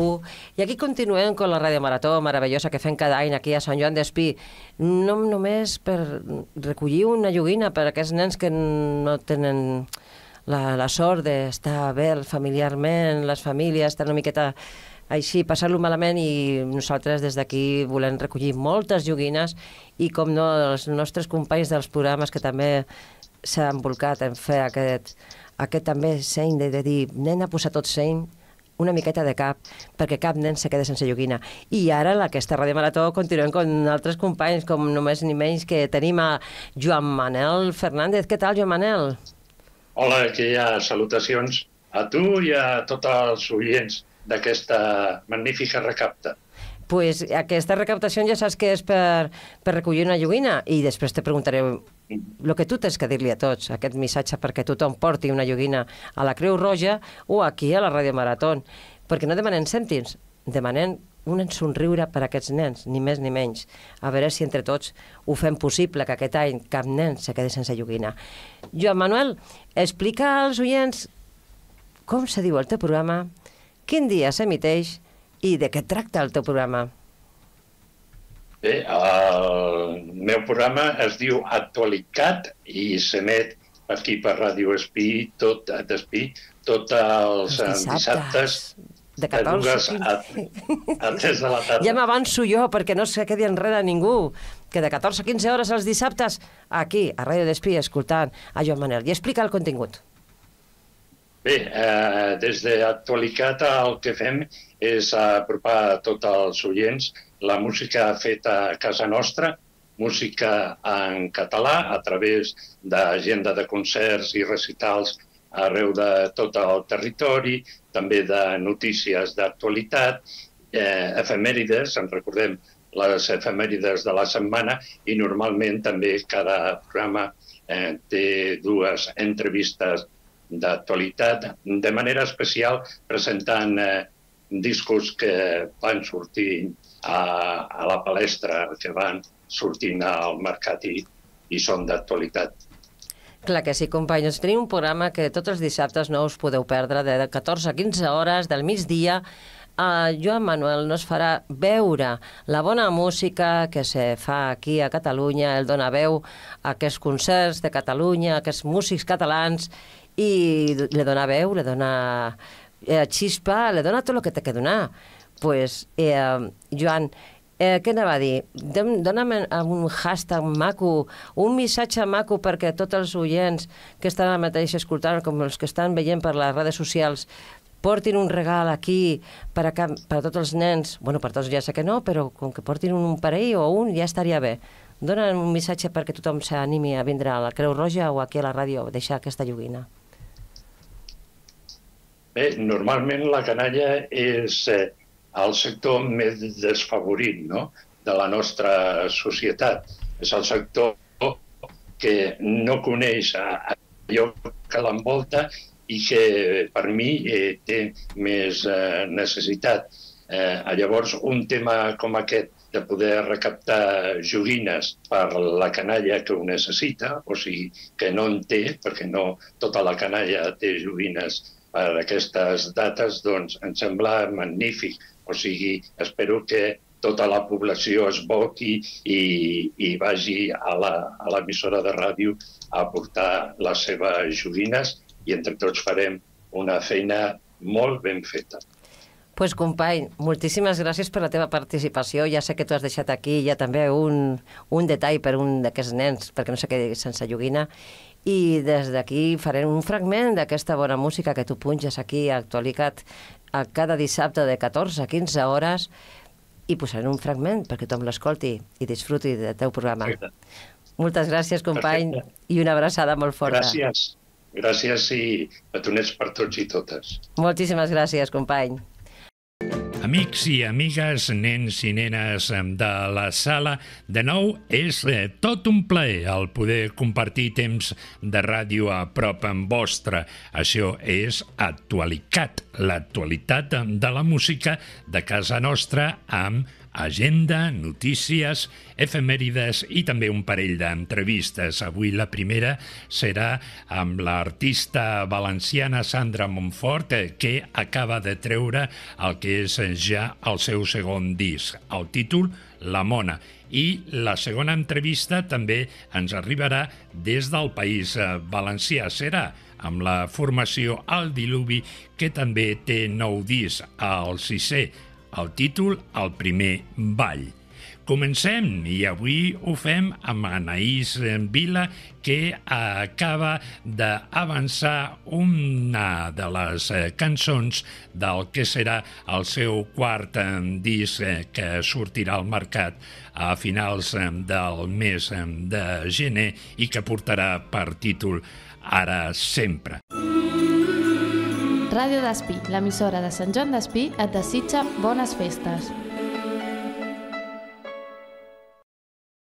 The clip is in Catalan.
1 I aquí continuem amb la Ràdio Marató meravellosa que fem cada any aquí a Sant Joan d'Espí. No només per recollir una joguina per a aquests nens que no tenen la, la sort d'estar bé familiarment, les famílies, estar una miqueta així, passar-lo malament i nosaltres des d'aquí volem recollir moltes joguines i com no els nostres companys dels programes que també s'han volcat en fer aquest, aquest també seny de, de dir nena, a tot seny una miqueta de cap, perquè cap nen se queda sense joguina. I ara, en aquesta Ràdio Marató, continuem amb altres companys, com només ni menys que tenim a Joan Manel Fernández. Què tal, Joan Manel? Hola, aquí hi ha salutacions a tu i a tots els oients d'aquesta magnífica recapta pues aquesta recaptació ja saps que és per, per recollir una joguina i després te preguntaré el que tu tens que dir-li a tots, aquest missatge perquè tothom porti una joguina a la Creu Roja o aquí a la Ràdio Maratón, perquè no demanem cèntims, demanem un somriure per a aquests nens, ni més ni menys. A veure si entre tots ho fem possible que aquest any cap nen se quedi sense joguina. Joan Manuel, explica als oients com se diu el teu programa, quin dia s'emiteix i de què tracta el teu programa. Bé, el meu programa es diu Actualitat i s'emet aquí per Ràdio Espí, tot, eh, Espí, tots els, eh, els dissabtes, dissabtes de 14 a, a 3 de la tarda. Ja m'avanço jo perquè no se quedi enrere ningú, que de 14 a 15 hores els dissabtes aquí, a Ràdio d'Espí, escoltant a Joan Manel. I explica el contingut. Bé, eh, des d'Actualitat el que fem és apropar a tots els oients la música feta a casa nostra, música en català a través d'agenda de concerts i recitals arreu de tot el territori, també de notícies d'actualitat, eh, efemèrides, en recordem les efemèrides de la setmana i normalment també cada programa eh, té dues entrevistes d'actualitat, de manera especial presentant eh, discos que van sortir a, a la palestra, que van sortint al mercat i, i són d'actualitat. Clar que sí, companys. Tenim un programa que tots els dissabtes no us podeu perdre de 14 a 15 hores del migdia Uh, Joan Manuel nos farà veure la bona música que se fa aquí a Catalunya, el dona veu a aquests concerts de Catalunya, a aquests músics catalans, i li dona veu, li dona eh, xispa, la dona tot el que t'ha que donar. pues, eh, Joan, eh, què anava a dir? Dóna'm un hashtag maco, un missatge maco perquè tots els oients que estan ara mateix escoltant, com els que estan veient per les redes socials, portin un regal aquí per a, cap, per a tots els nens, bueno, per tots ja sé que no, però com que portin un parell o un ja estaria bé. Dóna'm un missatge perquè tothom s'animi a vindre a la Creu Roja o aquí a la ràdio a deixar aquesta joguina. Bé, normalment la canalla és eh, el sector més desfavorit no? de la nostra societat. És el sector que no coneix allò que l'envolta i que per mi eh, té més eh, necessitat. Eh, llavors, un tema com aquest de poder recaptar joguines per la canalla que ho necessita, o sigui, que no en té, perquè no tota la canalla té joguines per eh, aquestes dates, doncs em sembla magnífic. O sigui, espero que tota la població es boqui i, i vagi a l'emissora de ràdio a portar les seves joguines i entre tots farem una feina molt ben feta. Pues company, moltíssimes gràcies per la teva participació. Ja sé que tu has deixat aquí ja també un, un detall per un d'aquests nens, perquè no sé què sense joguina, i des d'aquí farem un fragment d'aquesta bona música que tu punxes aquí a Actualicat a cada dissabte de 14 a 15 hores i posarem un fragment perquè tothom l'escolti i disfruti del teu programa. Perfecte. Moltes gràcies, company, Perfecte. i una abraçada molt forta. Gràcies. Gràcies i petonets per tots i totes. Moltíssimes gràcies, company. Amics i amigues, nens i nenes de la sala, de nou és eh, tot un plaer el poder compartir temps de ràdio a prop amb vostra. Això és Actualicat, l'actualitat de la música de casa nostra amb agenda, notícies, efemèrides i també un parell d'entrevistes. Avui la primera serà amb l'artista valenciana Sandra Montfort, eh, que acaba de treure el que és ja el seu segon disc. El títol, La Mona. I la segona entrevista també ens arribarà des del País eh, Valencià. Serà amb la formació Al Diluvi, que també té nou disc, el sisè el títol El primer ball. Comencem i avui ho fem amb Anaïs Vila que acaba d'avançar una de les eh, cançons del que serà el seu quart eh, disc eh, que sortirà al mercat a finals del mes de gener i que portarà per títol Ara sempre. Mm. Ràdio d'Espí, l'emissora de Sant Joan d'Espí, et desitja bones festes.